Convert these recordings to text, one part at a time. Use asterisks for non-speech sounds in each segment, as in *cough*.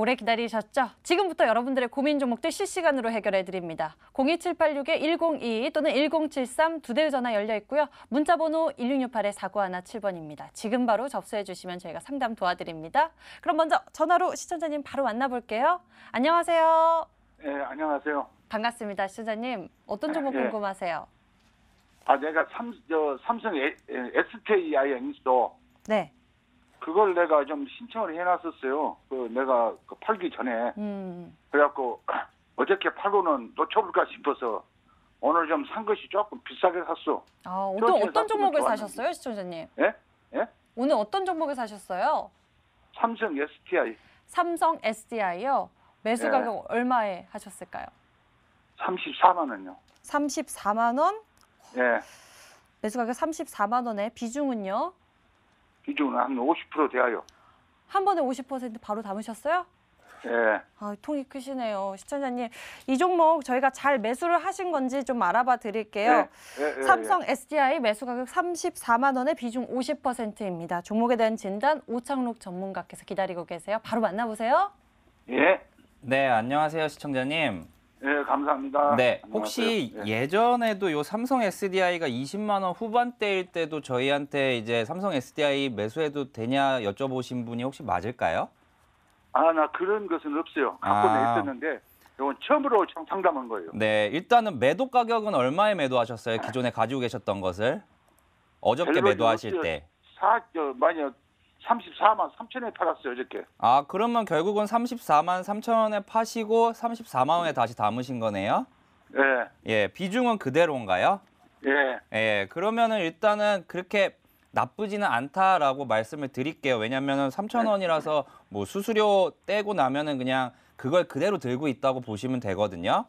오래 기다리셨죠? 지금부터 여러분들의 고민 종목들 실시간으로 해결해 드립니다. 02786-1022 또는 1073 두 대의 전화 열려 있고요. 문자 번호 1668-4917번입니다. 지금 바로 접수해 주시면 저희가 상담 도와드립니다. 그럼 먼저 전화로 시청자님 바로 만나볼게요. 안녕하세요. 네, 안녕하세요. 반갑습니다. 시청자님. 어떤 종목 네. 예. 궁금하세요? 아, 내가 삼, 저, 삼성 SKIN도 네. 그걸 내가 좀 신청을 해놨었어요. 그 내가 그 팔기 전에. 음. 그래갖고 *clears throat* 어저께 팔고는 놓쳐볼까 싶어서 오늘 좀 산 것이 조금 비싸게 샀어. 아, 어떤, 어떤 종목을 사셨어요, 시청자님? 예? 예? 오늘 어떤 종목을 사셨어요? 삼성 SDI. 삼성 SDI요? 매수 예. 가격 얼마에 하셨을까요? 34만 원요. 34만 원? 예. 매수 가격 34만 원에 비중은요? 비중은 한 50% 돼요. 한 번에 50% 바로 담으셨어요? 예. 아, 통이 크시네요. 시청자님, 이 종목 저희가 잘 매수를 하신 건지 좀 알아봐 드릴게요. 예, 예, 예, 예. 삼성 SDI 매수 가격 34만 원에 비중 50%입니다. 종목에 대한 진단 오창록 전문가께서 기다리고 계세요. 바로 만나보세요. 예. 네, 안녕하세요, 시청자님. 네, 감사합니다. 네, 혹시 안 예. 예전에도 요 삼성 SDI가 20만 원 후반대일 때도 저희한테 이제 삼성 SDI 매수해도 되냐 여쭤보신 분이 혹시 맞을까요? 아, 나 그런 것은 없어요. 갖고 아. 있었는데 이건 처음으로 상담한 거예요. 네, 일단은 매도 가격은 얼마에 매도하셨어요? 기존에 가지고 계셨던 것을 어저께 매도하실 때. 사, 만약 34만 3천에 팔았어요, 어저께. 아, 그러면 결국은 34만 3천에 파시고 34만 원에 다시 담으신 거네요? 예. 예, 비중은 그대로인가요? 예. 예, 그러면은 일단은 그렇게 나쁘지는 않다라고 말씀을 드릴게요. 왜냐면은 3천 원이라서 뭐 수수료 떼고 나면은 그냥 그걸 그대로 들고 있다고 보시면 되거든요.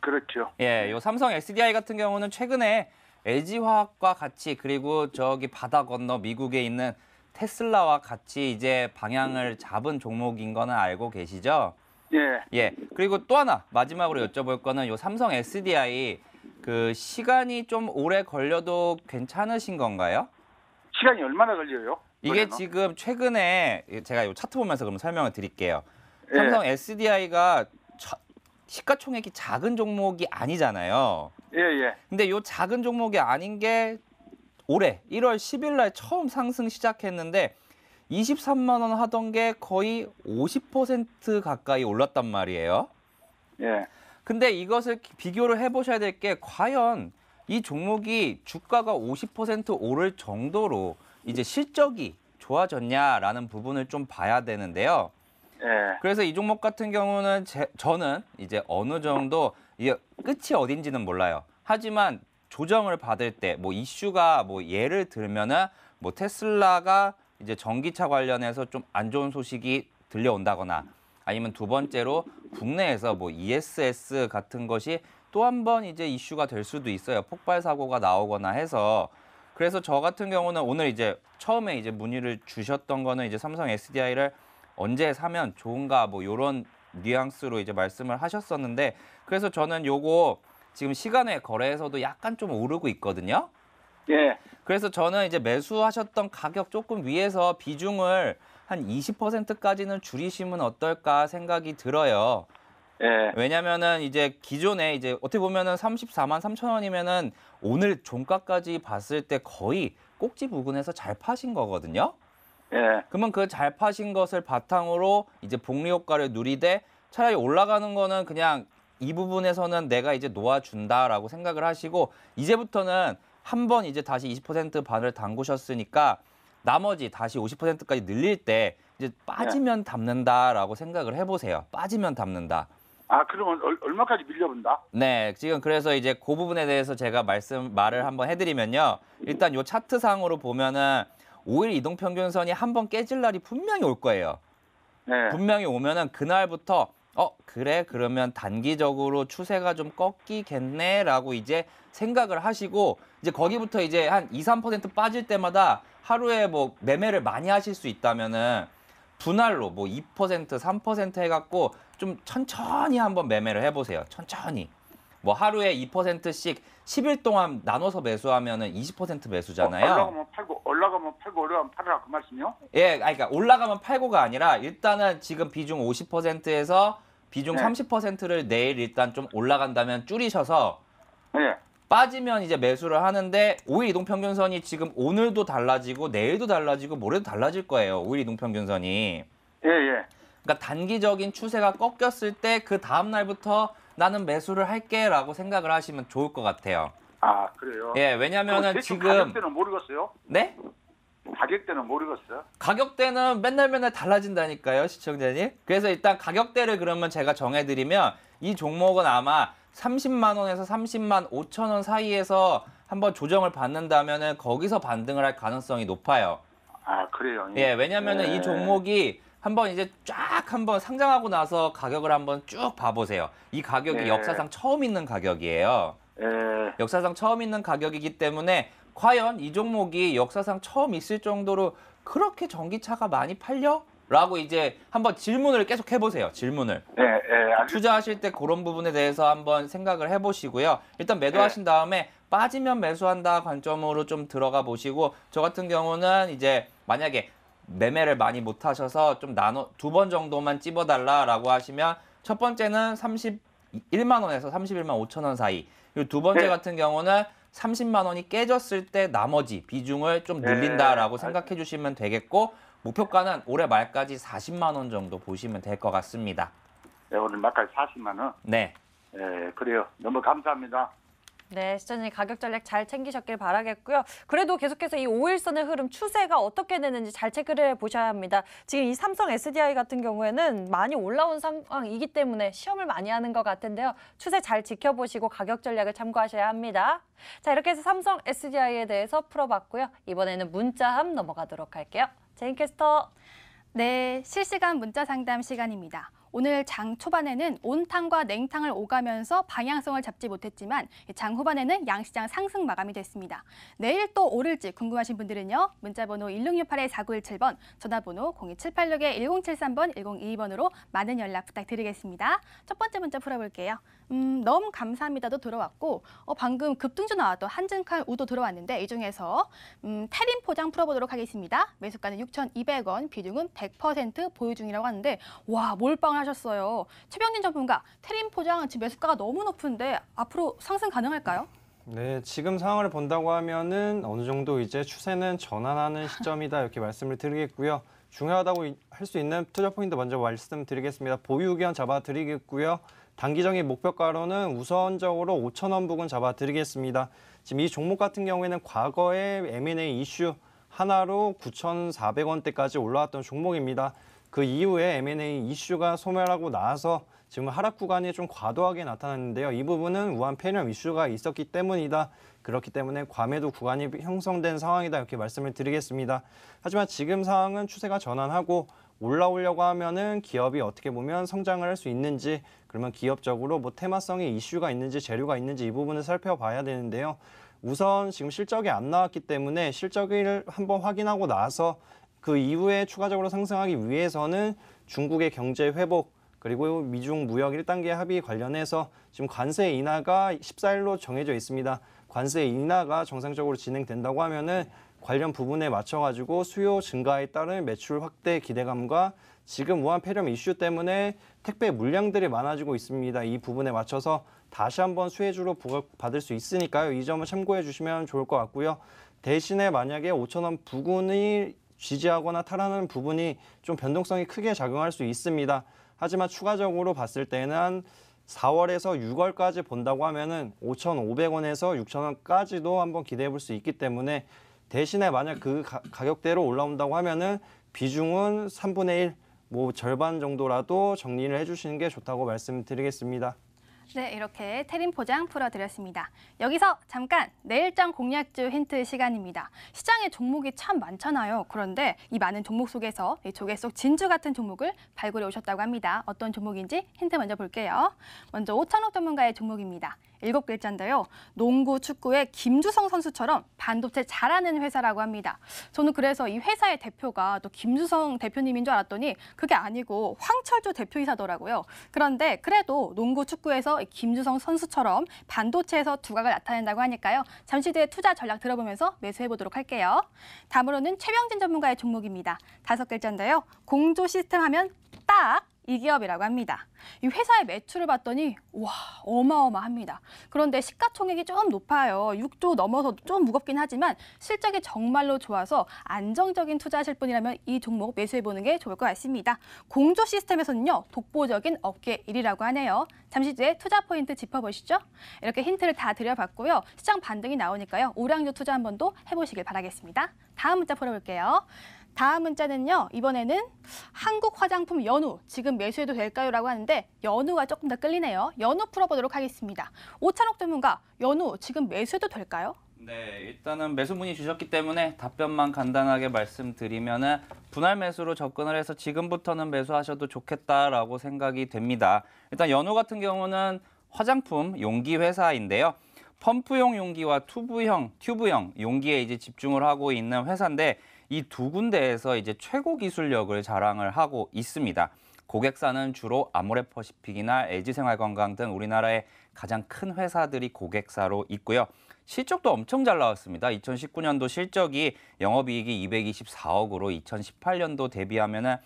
그렇죠. 예, 요 삼성 SDI 같은 경우는 최근에 LG화학과 같이 그리고 저기 바다 건너 미국에 있는 테슬라와 같이 이제 방향을 잡은 종목인 거는 알고 계시죠? 예. 예. 그리고 또 하나 마지막으로 여쭤볼 거는 요 삼성 SDI 그 시간이 좀 오래 걸려도 괜찮으신 건가요? 시간이 얼마나 걸려요? 이게 지금 최근에 제가 요 차트 보면서 그럼 설명을 드릴게요. 예. 삼성 SDI가 시가총액이 작은 종목이 아니잖아요. 예, 예. 근데 요 작은 종목이 아닌 게 올해 1월 10일 날 처음 상승 시작했는데 23만 원 하던 게 거의 50% 가까이 올랐단 말이에요. 예. 근데 이것을 비교를 해 보셔야 될 게 과연 이 종목이 주가가 50% 오를 정도로 이제 실적이 좋아졌냐라는 부분을 좀 봐야 되는데요. 예. 그래서 이 종목 같은 경우는 제, 저는 이제 어느 정도 이 끝이 어딘지는 몰라요. 하지만 조정을 받을 때 뭐 이슈가 뭐 예를 들면은 뭐 테슬라가 이제 전기차 관련해서 좀 안 좋은 소식이 들려온다거나 아니면 두 번째로 국내에서 뭐 ESS 같은 것이 또 한 번 이제 이슈가 될 수도 있어요. 폭발 사고가 나오거나 해서 그래서 저 같은 경우는 오늘 이제 처음에 이제 문의를 주셨던 거는 이제 삼성 SDI를 언제 사면 좋은가 뭐 요런 뉘앙스로 이제 말씀을 하셨었는데 그래서 저는 요거 지금 시간외 거래에서도 약간 좀 오르고 있거든요. 예. 그래서 저는 이제 매수하셨던 가격 조금 위에서 비중을 한 20%까지는 줄이시면 어떨까 생각이 들어요. 예. 왜냐면은 이제 기존에 이제 어떻게 보면은 34만 3천 원이면은 오늘 종가까지 봤을 때 거의 꼭지 부근에서 잘 파신 거거든요. 예. 그러면 그 잘 파신 것을 바탕으로 이제 복리 효과를 누리되 차라리 올라가는 거는 그냥 이 부분에서는 내가 이제 놓아준다라고 생각을 하시고 이제부터는 한 번 이제 다시 20% 반을 담그셨으니까 나머지 다시 50%까지 늘릴 때 이제 빠지면 담는다라고 생각을 해보세요. 빠지면 담는다. 아 그러면 얼, 얼마까지 밀려본다? 네, 지금 그래서 이제 그 부분에 대해서 제가 말씀 말을 한번 해드리면요. 일단 요 차트상으로 보면은 5일 이동 평균선이 한 번 깨질 날이 분명히 올 거예요. 네. 분명히 오면은 그날부터 어, 그래, 그러면 단기적으로 추세가 좀 꺾이겠네라고 이제 생각을 하시고, 이제 거기부터 이제 한 2, 3% 빠질 때마다 하루에 뭐 매매를 많이 하실 수 있다면은 분할로 뭐 2%, 3% 해갖고 좀 천천히 한번 매매를 해보세요. 천천히. 뭐 하루에 2%씩 10일 동안 나눠서 매수하면은 20% 매수잖아요. 어, 올라가면 팔고 올라가면 팔고 올라면 팔아라 그 말씀이요? 예, 아니, 그러니까 올라가면 팔고가 아니라 일단은 지금 비중 50%에서 비중 네. 30%를 내일 일단 좀 올라간다면 줄이셔서 네. 빠지면 이제 매수를 하는데 5일 이동평균선이 지금 오늘도 달라지고 내일도 달라지고 모레도 달라질 거예요. 5일 이동평균선이. 예, 예. 그러니까 단기적인 추세가 꺾였을 때 그 다음 날부터 나는 매수를 할게라고 생각을 하시면 좋을 것 같아요. 아 그래요? 예, 왜냐면은 지금 가격대는 모르겠어요. 네? 가격대는 모르겠어요. 가격대는 맨날 맨날 달라진다니까요, 시청자님. 그래서 일단 가격대를 그러면 제가 정해드리면 이 종목은 아마 30만 원에서 30만 5천 원 사이에서 한번 조정을 받는다면은 거기서 반등을 할 가능성이 높아요. 아 그래요. 예, 왜냐면은 네. 이 종목이 한번 이제 쫙 한번 상장하고 나서 가격을 한번 쭉 봐보세요. 이 가격이 네. 역사상 처음 있는 가격이에요. 네. 역사상 처음 있는 가격이기 때문에 과연 이 종목이 역사상 처음 있을 정도로 그렇게 전기차가 많이 팔려? 라고 이제 한번 질문을 계속 해보세요. 질문을. 네, 네, 투자하실 때 그런 부분에 대해서 한번 생각을 해보시고요. 일단 매도하신 네. 다음에 빠지면 매수한다 관점으로 좀 들어가 보시고 저 같은 경우는 이제 만약에 매매를 많이 못 하셔서 좀 나눠 두 번 정도만 찝어 달라라고 하시면 첫 번째는 31만 원에서 31만 5천 원 사이. 그리고 두 번째 네. 같은 경우는 30만 원이 깨졌을 때 나머지 비중을 좀 네. 늘린다라고 네. 생각해 주시면 되겠고 목표가는 올해 말까지 40만 원 정도 보시면 될 것 같습니다. 네, 오늘 말까지 40만 원. 네. 네, 그래요. 너무 감사합니다. 네, 시청자님 가격 전략 잘 챙기셨길 바라겠고요. 그래도 계속해서 이 5일선의 흐름 추세가 어떻게 되는지 잘 체크를 해보셔야 합니다. 지금 이 삼성 SDI 같은 경우에는 많이 올라온 상황이기 때문에 시험을 많이 하는 것 같은데요. 추세 잘 지켜보시고 가격 전략을 참고하셔야 합니다. 자, 이렇게 해서 삼성 SDI에 대해서 풀어봤고요. 이번에는 문자함 넘어가도록 할게요. 제인캐스터. 네, 실시간 문자 상담 시간입니다. 오늘 장 초반에는 온탕과 냉탕을 오가면서 방향성을 잡지 못했지만 장 후반에는 양시장 상승 마감이 됐습니다. 내일 또 오를지 궁금하신 분들은요. 문자번호 1668-4917번, 전화번호 0278-1073번, 1022번으로 많은 연락 부탁드리겠습니다. 첫 번째 문자 풀어볼게요. 음, 너무 감사합니다도 들어왔고 어, 방금 급등주 나왔던 한증칼 우도 들어왔는데 이 중에서 음, 테린 포장 풀어보도록 하겠습니다. 매수가는 6,200원, 비중은 100% 보유 중이라고 하는데 와 몰빵을 하셨어요. 최병진 전문가, 테린 포장 지금 매수가가 너무 높은데 앞으로 상승 가능할까요? 네, 지금 상황을 본다고 하면은 어느 정도 이제 추세는 전환하는 시점이다 이렇게 말씀을 드리겠고요. 중요하다고 할 수 있는 투자 포인트 먼저 말씀드리겠습니다. 보유 의견 잡아드리겠고요. 단기적인 목표가로는 우선적으로 5천원 부근 잡아드리겠습니다. 지금 이 종목 같은 경우에는 과거에 M&A 이슈 하나로 9,400원대까지 올라왔던 종목입니다. 그 이후에 M&A 이슈가 소멸하고 나서 지금 하락 구간이 좀 과도하게 나타났는데요. 이 부분은 우한 폐렴 이슈가 있었기 때문이다. 그렇기 때문에 과매도 구간이 형성된 상황이다 이렇게 말씀을 드리겠습니다. 하지만 지금 상황은 추세가 전환하고 올라오려고 하면은 기업이 어떻게 보면 성장을 할 수 있는지 그러면 기업적으로 뭐 테마성의 이슈가 있는지 재료가 있는지 이 부분을 살펴봐야 되는데요. 우선 지금 실적이 안 나왔기 때문에 실적을 한번 확인하고 나서 그 이후에 추가적으로 상승하기 위해서는 중국의 경제 회복 그리고 미중 무역 1단계 합의 관련해서 지금 관세 인하가 14일로 정해져 있습니다. 관세 인하가 정상적으로 진행된다고 하면은 관련 부분에 맞춰가지고 수요 증가에 따른 매출 확대 기대감과 지금 우한 폐렴 이슈 때문에 택배 물량들이 많아지고 있습니다. 이 부분에 맞춰서 다시 한번 수혜주로 부각받을 수 있으니까요. 이 점을 참고해 주시면 좋을 것 같고요. 대신에 만약에 5천원 부근이 지지하거나 탈환하는 부분이 좀 변동성이 크게 작용할 수 있습니다. 하지만 추가적으로 봤을 때는 한 4월에서 6월까지 본다고 하면은 5,500원에서 6,000원까지도 한번 기대해 볼 수 있기 때문에 대신에 만약 그 가, 격대로 올라온다고 하면은 비중은 3분의 1뭐 절반 정도라도 정리를 해주시는 게 좋다고 말씀드리겠습니다. 네, 이렇게 테림 포장 풀어드렸습니다. 여기서 잠깐 내일장 공략주 힌트 시간입니다. 시장에 종목이 참 많잖아요. 그런데 이 많은 종목 속에서 이 조개 속 진주 같은 종목을 발굴해 오셨다고 합니다. 어떤 종목인지 힌트 먼저 볼게요. 먼저 오찬옥 전문가의 종목입니다. 일곱 글자인데요. 농구, 축구의 김주성 선수처럼 반도체 잘하는 회사라고 합니다. 저는 그래서 이 회사의 대표가 또 김주성 대표님인 줄 알았더니 그게 아니고 황철조 대표이사더라고요. 그런데 그래도 농구, 축구에서 김주성 선수처럼 반도체에서 두각을 나타낸다고 하니까요. 잠시 뒤에 투자 전략 들어보면서 매수해보도록 할게요. 다음으로는 최병진 전문가의 종목입니다. 다섯 글자인데요. 공조 시스템 하면 딱이 기업이라고 합니다. 이 회사의 매출을 봤더니 와 어마어마합니다. 그런데 시가총액이 좀 높아요. 6조 넘어서 좀 무겁긴 하지만 실적이 정말로 좋아서 안정적인 투자하실 분이라면 이 종목 매수해보는 게 좋을 것 같습니다. 공조 시스템에서는요 독보적인 업계 1위라고 하네요. 잠시 뒤에 투자 포인트 짚어보시죠. 이렇게 힌트를 다 드려봤고요. 시장 반등이 나오니까요. 오량주 투자 한번더 해보시길 바라겠습니다. 다음 문자 풀어볼게요. 다음 문자는요. 이번에는 한국 화장품 연우 지금 매수해도 될까요? 라고 하는데 연우가 조금 더 끌리네요. 연우 풀어보도록 하겠습니다. 오찬옥 전문가 연우 지금 매수해도 될까요? 네, 일단은 매수 문의 주셨기 때문에 답변만 간단하게 말씀드리면은 분할 매수로 접근을 해서 지금부터는 매수하셔도 좋겠다라고 생각이 됩니다. 일단 연우 같은 경우는 화장품 용기 회사인데요. 펌프용 용기와 튜브형, 튜브형 용기에 이제 집중을 하고 있는 회사인데 이두 군데에서 이제 최고 기술력을 자랑을 하고 있습니다. 고객사는 주로 아모레퍼시픽이나 LG생활건강 등 우리나라의 가장 큰 회사들이 고객사로 있고요. 실적도 엄청 잘 나왔습니다. 2019년도 실적이 영업이익이 224억으로 2018년도 대비하면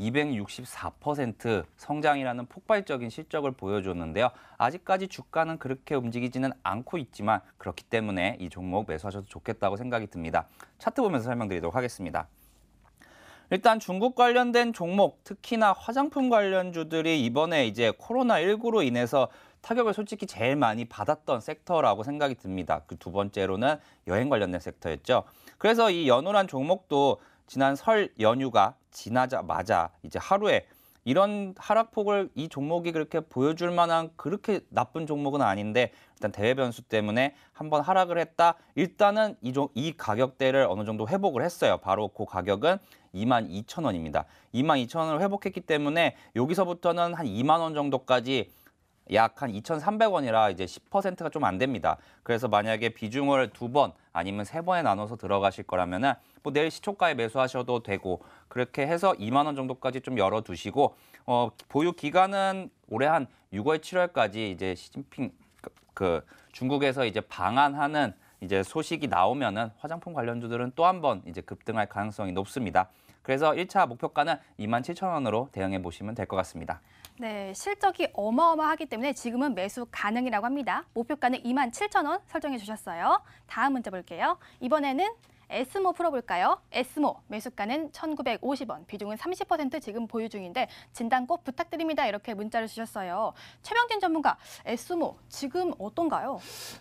264% 성장이라는 폭발적인 실적을 보여줬는데요. 아직까지 주가는 그렇게 움직이지는 않고 있지만 그렇기 때문에 이 종목 매수하셔도 좋겠다고 생각이 듭니다. 차트 보면서 설명드리도록 하겠습니다. 일단 중국 관련된 종목, 특히나 화장품 관련주들이 이번에 이제 코로나19로 인해서 타격을 솔직히 제일 많이 받았던 섹터라고 생각이 듭니다. 그 두 번째로는 여행 관련된 섹터였죠. 그래서 이 연호란 종목도 지난 설 연휴가 지나자마자 이제 하루에 이런 하락폭을 이 종목이 그렇게 보여줄 만한 그렇게 나쁜 종목은 아닌데 일단 대외 변수 때문에 한번 하락을 했다. 일단은 이, 종, 이 가격대를 어느 정도 회복을 했어요. 바로 그 가격은 22,000원입니다. 22,000원을 회복했기 때문에 여기서부터는 한 2만 원 정도까지 약한 2,300원이라 이제 10%가 좀 안 됩니다. 그래서 만약에 비중을 두 번 아니면 세 번에 나눠서 들어가실 거라면은 뭐 내일 시초가에 매수하셔도 되고 그렇게 해서 2만 원 정도까지 좀 열어 두시고 어 보유 기간은 올해 한 6월 7월까지 이제 시진핑 그, 그 중국에서 이제 방한하는 이제 소식이 나오면은 화장품 관련주들은 또 한 번 이제 급등할 가능성이 높습니다. 그래서 1차 목표가는 27,000원으로 대응해 보시면 될 것 같습니다. 네, 실적이 어마어마하기 때문에 지금은 매수 가능이라고 합니다. 목표가는 2만 7천 원 설정해 주셨어요. 다음 문제 볼게요. 이번에는 에스모 풀어볼까요? 에스모 매수가는 1,950원, 비중은 30% 지금 보유 중인데 진단 꼭 부탁드립니다. 이렇게 문자를 주셨어요. 최병진 전문가, 에스모 지금 어떤가요?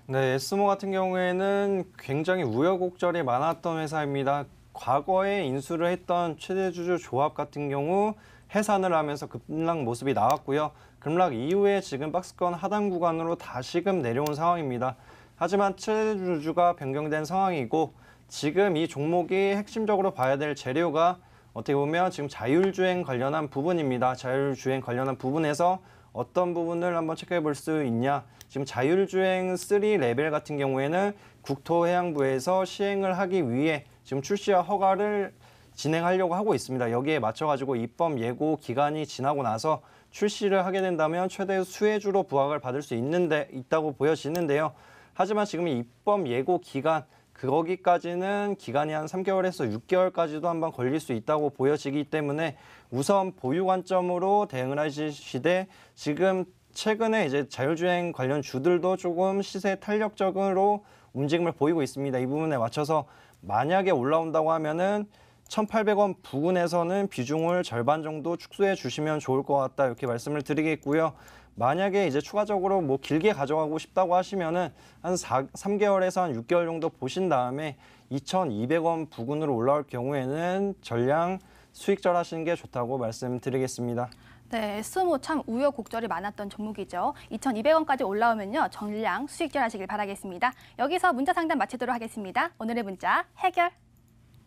네, 에스모 같은 경우에는 굉장히 우여곡절이 많았던 회사입니다. 과거에 인수를 했던 최대주주 조합 같은 경우 해산을 하면서 급락 모습이 나왔고요. 급락 이후에 지금 박스권 하단 구간으로 다시금 내려온 상황입니다. 하지만 7주주가 변경된 상황이고 지금 이 종목이 핵심적으로 봐야 될 재료가 어떻게 보면 지금 자율주행 관련한 부분입니다. 자율주행 관련한 부분에서 어떤 부분을 한번 체크해 볼 수 있냐. 지금 자율주행 3 레벨 같은 경우에는 국토해양부에서 시행을 하기 위해 지금 출시와 허가를 진행하려고 하고 있습니다. 여기에 맞춰가지고 입법 예고 기간이 지나고 나서 출시를 하게 된다면 최대 수혜주로 부각을 받을 수 있는데 있다고 보여지는데요. 하지만 지금 입법 예고 기간 그 거기까지는 기간이 한 3개월에서 6개월까지도 한번 걸릴 수 있다고 보여지기 때문에 우선 보유 관점으로 대응을 하 시대 지금 최근에 이제 자율주행 관련 주들도 조금 시세 탄력적으로 움직임을 보이고 있습니다. 이 부분에 맞춰서 만약에 올라온다고 하면은 1,800원 부근에서는 비중을 절반 정도 축소해 주시면 좋을 것 같다 이렇게 말씀을 드리겠고요. 만약에 이제 추가적으로 뭐 길게 가져가고 싶다고 하시면은 한 4, 3개월에서 한 6개월 정도 보신 다음에 2,200원 부근으로 올라올 경우에는 전량 수익절하시는 게 좋다고 말씀드리겠습니다. 네, 스모 참 우여곡절이 많았던 종목이죠. 2,200원까지 올라오면요. 전량 수익절 하시길 바라겠습니다. 여기서 문자 상담 마치도록 하겠습니다. 오늘의 문자 해결